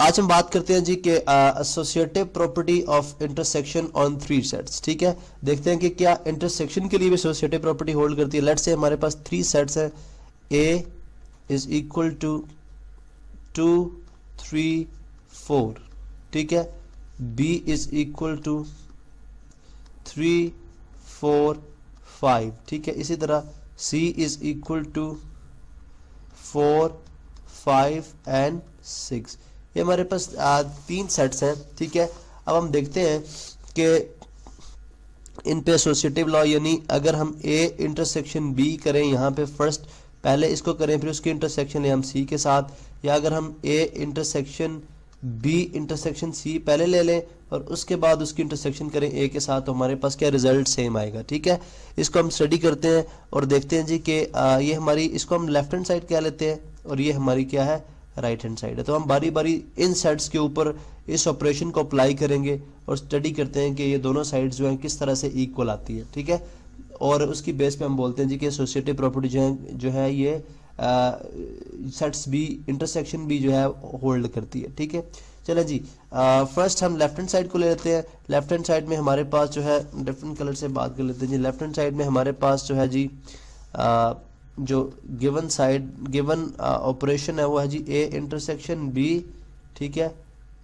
आज हम बात करते हैं जी के associative property of intersection on three sets ठीक है देखते हैं कि क्या इंटरसेक्शन के लिए भी एसोसिएटिव प्रॉपर्टी होल्ड करती है लेट से हमारे पास थ्री सेट्स हैं A is equal to two three four ठीक है B is equal to three four five ठीक है इसी तरह C is equal to four five and six ये हमारे पास आ, तीन सेट्स हैं ठीक है अब हम देखते हैं कि इन पे एसोसिएटिव लॉ यानी अगर हम ए इंटरसेक्शन बी करें यहाँ पे फर्स्ट पहले इसको करें फिर उसकी इंटरसेक्शन ले हम सी के साथ या अगर हम A intersection B intersection C पहले ले लें और उसके बाद उसकी इंटरसेक्शन करें ए के साथ तो हमारे पास क्या रिजल्ट सेम आएगा ठीक है इसको हम स्टडी करते हैं और देखते हैं जी कि ये हमारी इसको हम लेफ्ट हैंड साइड क्या लेते हैं और ये हमारी क्या है राइट हैंड साइड है तो हम बारी बारी इन सेट्स के ऊपर इस ऑपरेशन को अप्लाई करेंगे और स्टडी करते हैं कि ये दोनों साइड्स जो हैं किस तरह से इक्वल आती है ठीक है और उसकी बेस पे हम बोलते हैं जी कि एसोसिएटिव प्रॉपर्टी जो है जो है ये सेट्स भी इंटरसेक्शन भी जो है होल्ड करती है ठीक है चले जी फर्स्ट हम लेफ्ट हैंड साइड को ले लेते हैं लेफ्ट हैंड साइड में हमारे पास जो है डिफरेंट कलर से बात कर लेते हैं जी लेफ्ट हैंड साइड में हमारे पास जो है जी आ, जो गिवन साइड गिवन ऑपरेशन है वो है जी ए इंटरसेक्शन बी ठीक है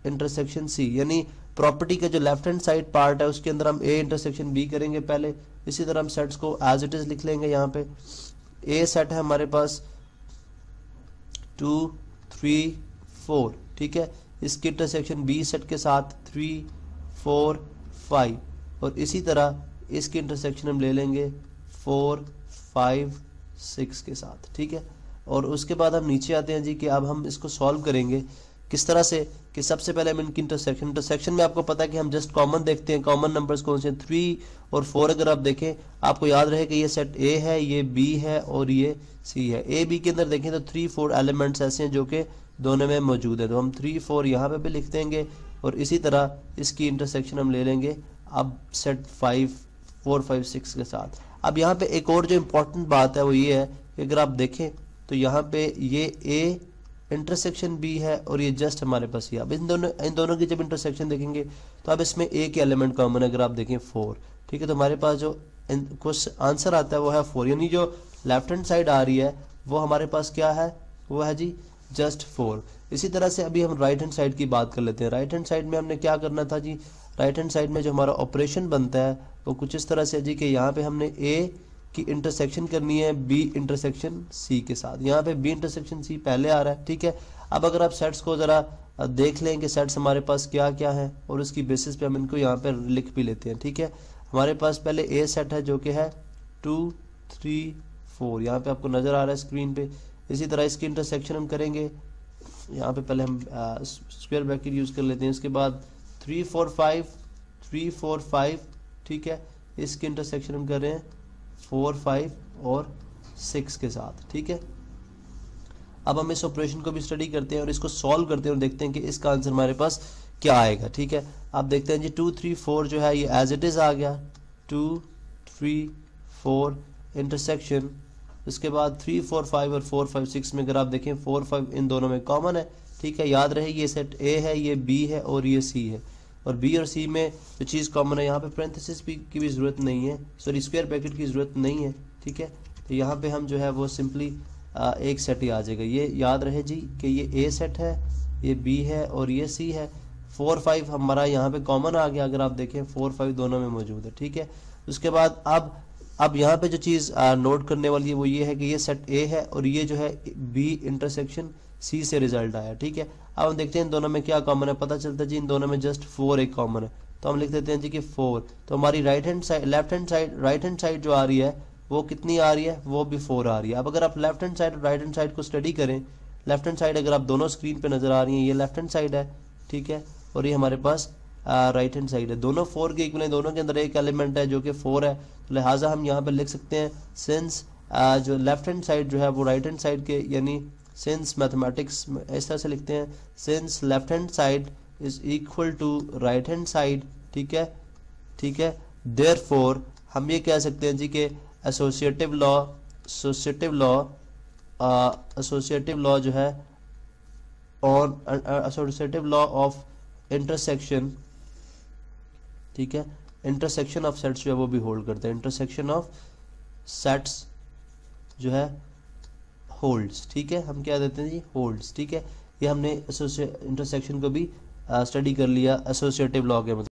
इंटरसेक्शन सी यानी प्रॉपर्टी का जो लेफ्ट हैंड साइड पार्ट है उसके अंदर हम ए इंटरसेक्शन बी करेंगे पहले इसी तरह हम सेट्स को एज इट इज लिख लेंगे यहाँ पे ए सेट है हमारे पास टू थ्री फोर ठीक है इसके इंटरसेक्शन बी सेट के साथ थ्री फोर फाइव और इसी तरह इसके इंटरसेक्शन हम ले लेंगे फोर फाइव सिक्स के साथ ठीक है और उसके बाद हम नीचे आते हैं जी कि अब हम इसको सॉल्व करेंगे किस तरह से कि सबसे पहले हम इनकी इंटरसेक्शन इंटरसेक्शन में आपको पता है कि हम जस्ट कॉमन देखते हैं कॉमन नंबर्स कौन से थ्री और फोर अगर आप देखें आपको याद रहे कि ये सेट ए है ये बी है और ये सी है ए बी के अंदर देखें तो थ्री फोर एलिमेंट्स ऐसे हैं जो कि दोनों में मौजूद है तो हम थ्री फोर यहाँ पे भी लिख देंगे और इसी तरह इसकी इंटरसेक्शन हम ले लेंगे अब set five four five six के साथ अब यहाँ पे एक और जो इम्पोर्टेंट बात है वो ये है कि अगर आप देखें तो यहाँ पे ये ए इंटरसेक्शन बी है और ये जस्ट हमारे पास ये अब इन दोनों इन दोनों की जब इंटरसेक्शन देखेंगे तो अब इसमें ए के एलिमेंट कॉमन है अगर आप देखें फोर ठीक है तो हमारे पास जो कुछ आंसर आता है वो है फोर यानी जो लेफ्ट हैंड साइड आ रही है वो हमारे पास क्या है वो है जी जस्ट फोर इसी तरह से अभी हम राइट हैंड साइड की बात कर लेते हैं राइट हैंड साइड में हमने क्या करना था जी राइट हैंड साइड में जो हमारा ऑपरेशन बनता है तो कुछ इस तरह से जी कि यहाँ पे हमने ए की इंटरसेक्शन करनी है बी इंटरसेक्शन सी के साथ यहाँ पे बी इंटरसेक्शन सी पहले आ रहा है ठीक है अब अगर आप सेट्स को ज़रा देख लें कि सेट्स हमारे पास क्या क्या है और उसकी बेसिस पे हम इनको यहाँ पे लिख भी लेते हैं ठीक है हमारे पास पहले ए सेट है जो कि है टू थ्री फोर यहाँ पे आपको नज़र आ रहा है स्क्रीन पे इसी तरह इसकी इंटरसेक्शन हम करेंगे यहाँ पे पहले हम स्क्वायर ब्रैकेट यूज़ कर लेते हैं उसके बाद three four five three four five ठीक है इसके इंटरसेक्शन हम कर रहे हैं फोर फाइव और सिक्स के साथ ठीक है अब हम इस ऑपरेशन को भी स्टडी करते हैं और इसको सॉल्व करते हैं और देखते हैं कि इसका आंसर हमारे पास क्या आएगा ठीक है आप देखते हैं जी टू थ्री फोर जो है ये एज इट इज़ आ गया टू थ्री फोर इंटरसेक्शन उसके बाद थ्री फोर फाइव और फोर फाइव सिक्स में अगर आप देखें फोर फाइव इन दोनों में कॉमन है ठीक है याद रहे ये सेट ए है ये बी है और ये सी है और बी और सी में जो चीज़ कॉमन है यहाँ पे पेंथिस भी की भी ज़रूरत नहीं है सॉरी स्क्वायर ब्रैकेट की ज़रूरत नहीं है ठीक है तो यहाँ पे हम जो है वो सिंपली एक सेट ही आ जाएगा ये याद रहे जी कि ये ए सेट है ये बी है और ये सी है फोर फाइव हमारा यहाँ पे कॉमन आ गया अगर आप देखें फोर फाइव दोनों में मौजूद है ठीक है उसके बाद अब अब यहाँ पे जो चीज़ नोट करने वाली है वो ये है कि ये सेट ए है और ये जो है बी इंटरसेक्शन सी से रिजल्ट आया ठीक है अब हम देखते हैं इन दोनों में क्या कॉमन है पता चलता है जी इन दोनों में जस्ट फोर एक कॉमन है तो हम लिख देते हैं जी कि फोर तो हमारी right hand side left hand side right hand side जो आ रही है वो कितनी आ रही है वो भी फोर आ रही है अब अगर आप लेफ्ट हैंड साइड और राइट हैंड साइड को स्टडी करें लेफ्ट हैंड साइड अगर आप दोनों स्क्रीन पर नजर आ रही है ये लेफ्ट हैंड साइड है ठीक है और ये हमारे पास राइट हैंड साइड है दोनों फोर के इक्वल दोनों के अंदर एक एलिमेंट है जो कि फोर है तो लिहाजा हम यहाँ पर लिख सकते हैं सिंस जो लेफ्ट हैंड साइड जो है वो राइट हैंड साइड के यानी सिंस मैथमेटिक्स इस तरह से लिखते हैं since left hand side is equal to right hand side ठीक है ठीक है देर फोर हम ये कह सकते हैं जी के associative law associative law associative law जो है on associative law of intersection ठीक है इंटरसेक्शन ऑफ सेट्स जो है वो भी होल्ड करते हैं इंटरसेक्शन ऑफ सेट्स जो है होल्ड्स ठीक है हम क्या देते हैं जी होल्ड्स ठीक है ये हमने इंटरसेक्शन को भी स्टडी कर लिया एसोसिएटिव लॉ के मतलब